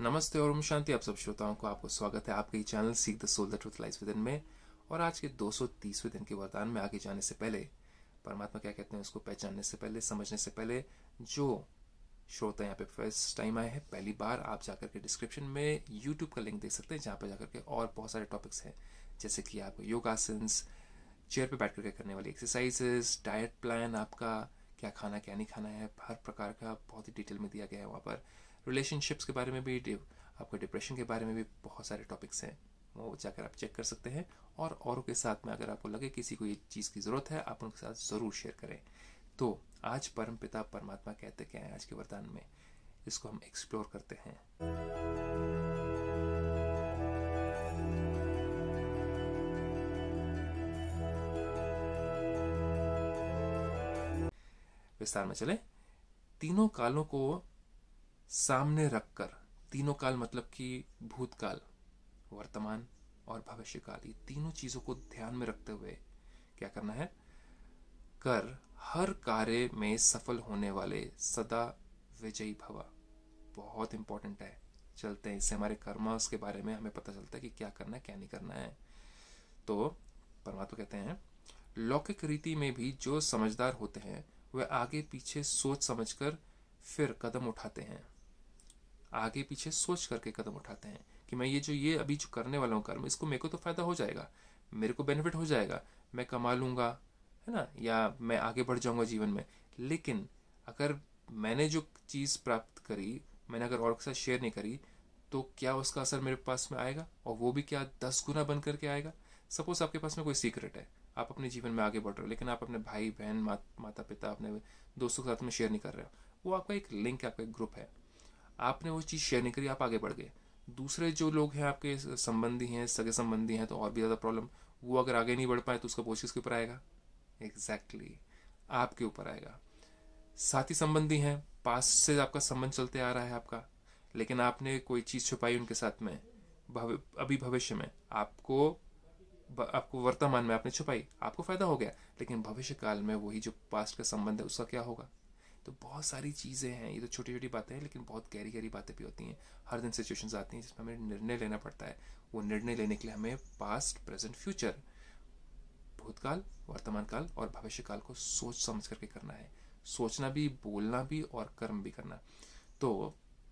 नमस्ते और शांति आप सब श्रोताओं को आपका स्वागत है आपके चैनल सीख the soul the life lies में और आज के 230वें दिन के वरदान में आगे जाने से पहले परमात्मा क्या कहते हैं उसको पहचानने से पहले समझने से पहले जो श्रोता यहाँ पे फर्स्ट टाइम आए हैं पहली बार आप जाकर के डिस्क्रिप्शन में यूट्यूब का लिंक देख सकते हैं जहाँ पर जाकर के और बहुत सारे टॉपिक्स हैं जैसे कि आप योगासन चेयर पे बैठ करके करने वाली एक्सरसाइजेस डाइट प्लान आपका क्या खाना क्या नहीं खाना है हर प्रकार का बहुत ही डिटेल में दिया गया है वहाँ पर रिलेशनशिप्स के बारे में भी आपके डिप्रेशन के बारे में भी बहुत सारे टॉपिक्स हैं वो जाकर आप चेक कर सकते हैं और औरों के साथ में अगर आपको लगे किसी को ये चीज़ की ज़रूरत है आप उनके साथ ज़रूर शेयर करें तो आज परम पिता परमात्मा कहते क्या है आज के वरदान में इसको हम एक्सप्लोर करते हैं विस्तार में चले तीनों कालों को सामने रखकर तीनों काल मतलब कि भूतकाल वर्तमान और भविष्यकाल ये तीनों चीजों को ध्यान में रखते हुए क्या करना है कर हर कार्य में सफल होने वाले सदा विजयी भवा बहुत इंपॉर्टेंट है चलते हैं इससे हमारे कर्म के बारे में हमें पता चलता है कि क्या करना है क्या नहीं करना है तो परमात्मा कहते हैं लौकिक रीति में भी जो समझदार होते हैं वे आगे पीछे सोच समझकर फिर कदम उठाते हैं आगे पीछे सोच करके कदम उठाते हैं कि मैं ये जो ये अभी जो करने वाला हूँ कर्म इसको मेरे को तो फ़ायदा हो जाएगा मेरे को बेनिफिट हो जाएगा मैं कमा लूंगा है ना या मैं आगे बढ़ जाऊँगा जीवन में लेकिन अगर मैंने जो चीज़ प्राप्त करी मैंने अगर और के साथ शेयर नहीं करी तो क्या उसका असर मेरे पास में आएगा और वो भी क्या दस गुना बन करके आएगा सपोज आपके पास में कोई सीक्रेट है आप अपने जीवन में आगे बढ़ रहे हो लेकिन आप अपने भाई बहन मा, माता पिता अपने दोस्तों के साथ में शेयर नहीं कर रहे हो वो आपका एक लिंक है आपका एक ग्रुप है आपने वो चीज़ शेयर नहीं करी आप आगे बढ़ गए दूसरे जो लोग हैं आपके संबंधी हैं सगे संबंधी हैं तो और भी ज़्यादा प्रॉब्लम वो अगर आगे नहीं बढ़ पाए तो उसका बोझ किसके ऊपर आएगा एग्जैक्टली exactly, आपके ऊपर आएगा साथी संबंधी हैं पास से आपका संबंध चलते आ रहा है आपका लेकिन आपने कोई चीज़ छुपाई उनके साथ में भव, अभी भविष्य में आपको आपको वर्तमान में आपने छुपाई आपको फायदा हो गया लेकिन भविष्य काल में वही जो पास्ट का संबंध है उसका क्या होगा तो बहुत सारी चीज़ें हैं ये तो छोटी छोटी बातें हैं लेकिन बहुत गहरी गहरी बातें भी होती हैं हर दिन सिचुएशंस आती हैं जिसमें हमें निर्णय लेना पड़ता है वो निर्णय लेने के लिए हमें पास्ट प्रेजेंट फ्यूचर भूतकाल वर्तमान काल और भविष्य काल को सोच समझ करके करना है सोचना भी बोलना भी और कर्म भी करना तो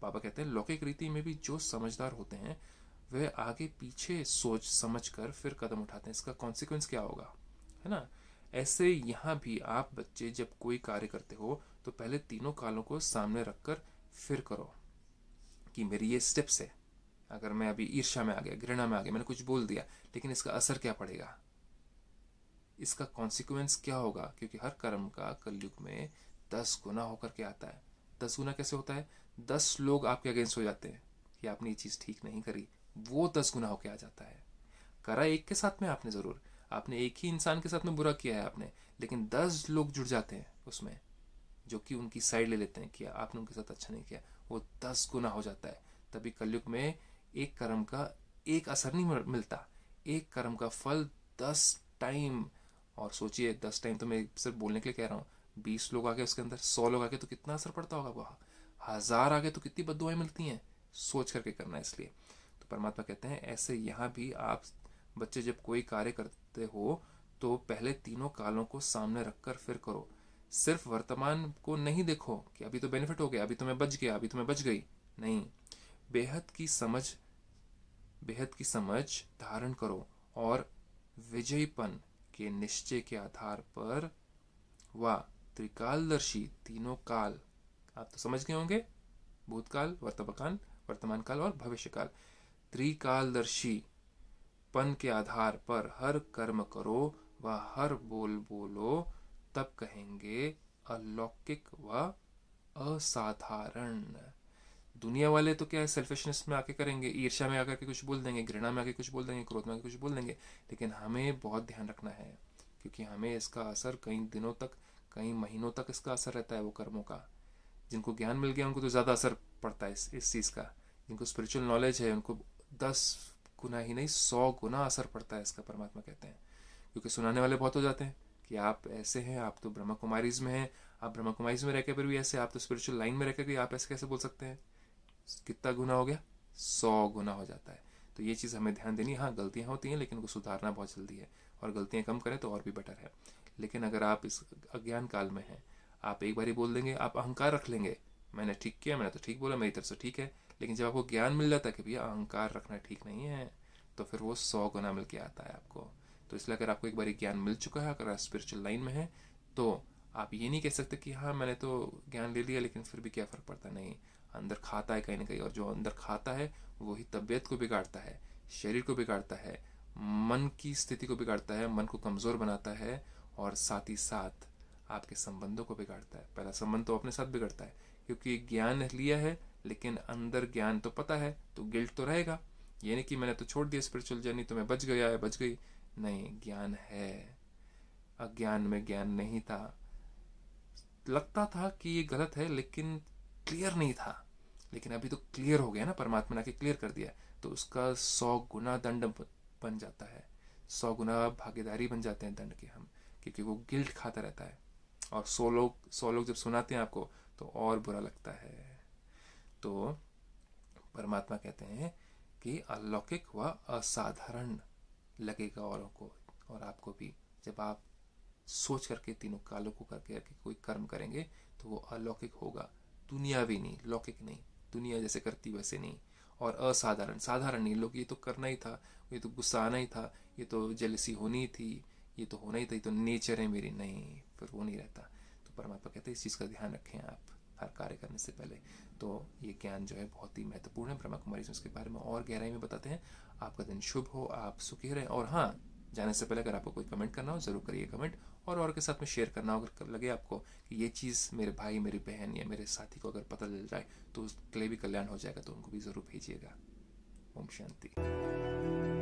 बाबा कहते हैं लौकिक रीति में भी जो समझदार होते हैं वे आगे पीछे सोच समझ कर फिर कदम उठाते हैं इसका कॉन्सिक्वेंस क्या होगा है ना ऐसे यहाँ भी आप बच्चे जब कोई कार्य करते हो तो पहले तीनों कालों को सामने रखकर फिर करो कि मेरी ये स्टेप्स है अगर मैं अभी ईर्षा में आ गया घृणा में आ गया मैंने कुछ बोल दिया लेकिन इसका असर क्या पड़ेगा इसका कॉन्सिक्वेंस क्या होगा क्योंकि हर कर्म का कलयुग में दस गुना होकर के आता है दस गुना कैसे होता है दस लोग आपके अगेंस्ट हो जाते हैं कि आपने ये चीज़ ठीक नहीं करी वो दस गुना होकर आ जाता है करा एक के साथ में आपने ज़रूर आपने एक ही इंसान के साथ में बुरा किया है आपने लेकिन दस लोग जुड़ जाते हैं उसमें जो कि उनकी साइड ले लेते हैं कि आपने उनके साथ अच्छा नहीं किया वो दस गुना हो जाता है तभी कलयुग में एक कर्म का एक असर नहीं मिलता एक कर्म का फल दस टाइम और सोचिए दस टाइम तो मैं सिर्फ बोलने के लिए कह रहा हूँ बीस लोग आके उसके अंदर सौ लोग आके तो कितना असर पड़ता होगा वहाँ हजार आगे तो कितनी बदुआएं मिलती हैं सोच करके करना है इसलिए तो परमात्मा कहते हैं ऐसे यहाँ भी आप बच्चे जब कोई कार्य करते हो तो पहले तीनों कालों को सामने रखकर फिर करो सिर्फ वर्तमान को नहीं देखो कि अभी तो बेनिफिट हो गया अभी तुम्हें तो बच गया अभी तुम्हें तो बच गई नहीं बेहद की समझ बेहद की समझ धारण करो और विजयीपन के निश्चय के आधार पर व त्रिकालदर्शी तीनों काल आप तो समझ गए होंगे भूतकाल वर्तमान वर्तमान काल और भविष्यकाल त्रिकालदर्शी पन के आधार पर हर कर्म करो व हर बोल बोलो तब कहेंगे अलौकिक व असाधारण दुनिया वाले तो क्या है सेल्फिशनेस में आके करेंगे ईर्ष्या में आकर के कुछ बोल देंगे घृणा में आके कुछ बोल देंगे क्रोध में आके कुछ बोल देंगे लेकिन हमें बहुत ध्यान रखना है क्योंकि हमें इसका असर कई दिनों तक कई महीनों तक इसका असर रहता है वो कर्मों का जिनको ज्ञान मिल गया उनको तो ज़्यादा असर पड़ता है इस इस चीज़ का जिनको स्पिरिचुअल नॉलेज है उनको दस गुना ही नहीं सौ गुना असर पड़ता है इसका परमात्मा कहते हैं क्योंकि सुनाने वाले बहुत हो जाते हैं कि आप ऐसे हैं आप तो ब्रह्मा कुमारीज में हैं आप ब्रह्मा कुमारीज में रहकर भी ऐसे आप तो स्पिरिचुअल लाइन में रहकर भी आप ऐसे कैसे बोल सकते हैं कितना गुना हो गया सौ गुना हो जाता है तो ये चीज़ हमें ध्यान देनी है हाँ गलतियाँ होती हैं लेकिन उनको सुधारना बहुत जल्दी है और गलतियाँ कम करें तो और भी बेटर है लेकिन अगर आप इस अज्ञान काल में हैं आप एक बार ही बोल देंगे आप अहंकार रख लेंगे मैंने ठीक किया मैंने तो ठीक बोला मेरी तरफ से ठीक है लेकिन जब आपको ज्ञान मिल जाता है कि भैया अहंकार रखना ठीक नहीं है तो फिर वो सौ गुना मिल के आता है आपको तो इसलिए अगर आपको एक बार ज्ञान मिल चुका है अगर आप स्पिरिचुअल लाइन में हैं तो आप ये नहीं कह सकते कि हाँ मैंने तो ज्ञान ले लिया लेकिन फिर भी क्या फ़र्क पड़ता नहीं अंदर खाता है कहीं ना कहीं और जो अंदर खाता है वही तबीयत को बिगाड़ता है शरीर को बिगाड़ता है मन की स्थिति को बिगाड़ता है मन को कमज़ोर बनाता है और साथ ही साथ आपके संबंधों को बिगाड़ता है पहला संबंध तो अपने साथ बिगड़ता है क्योंकि ज्ञान लिया है लेकिन अंदर ज्ञान तो पता है तो गिल्ट तो रहेगा यानी कि मैंने तो छोड़ दिया स्पिरिचुअल जर्नी तो मैं बच गया है बच गई नहीं ज्ञान है अज्ञान में ज्ञान नहीं था लगता था कि ये गलत है लेकिन क्लियर नहीं था लेकिन अभी तो क्लियर हो गया ना परमात्मा ने आके क्लियर कर दिया तो उसका सौ गुना दंड बन जाता है सौ गुना भागीदारी बन जाते हैं दंड के हम क्योंकि वो गिल्ट खाता रहता है और सौ लोग सौ लोग जब सुनाते हैं आपको तो और बुरा लगता है तो परमात्मा कहते हैं कि अलौकिक व असाधारण लगेगा औरों को और आपको भी जब आप सोच करके तीनों कालों को करके करके कोई कर्म करेंगे तो वो अलौकिक होगा दुनिया भी नहीं लौकिक नहीं दुनिया जैसे करती वैसे नहीं और असाधारण साधारण नहीं लोग ये तो करना ही था ये तो गुस्सा आना ही था ये तो जलसी होनी थी ये तो होना ही था ये तो नेचर है मेरी नहीं फिर वो नहीं रहता तो परमात्मा कहते हैं इस चीज़ का ध्यान रखें आप हर कार्य करने से पहले तो ये ज्ञान जो है बहुत ही महत्वपूर्ण है ब्रह्मा कुमारी उसके बारे में और गहराई में बताते हैं आपका दिन शुभ हो आप सुखी रहें और हाँ जाने से पहले अगर आपको कोई कमेंट करना हो ज़रूर करिए कमेंट और और के साथ में शेयर करना हो अगर लगे आपको कि ये चीज़ मेरे भाई मेरी बहन या मेरे साथी को अगर पता चल जाए तो उसके लिए भी कल्याण हो जाएगा तो उनको भी ज़रूर भेजिएगा ओम शांति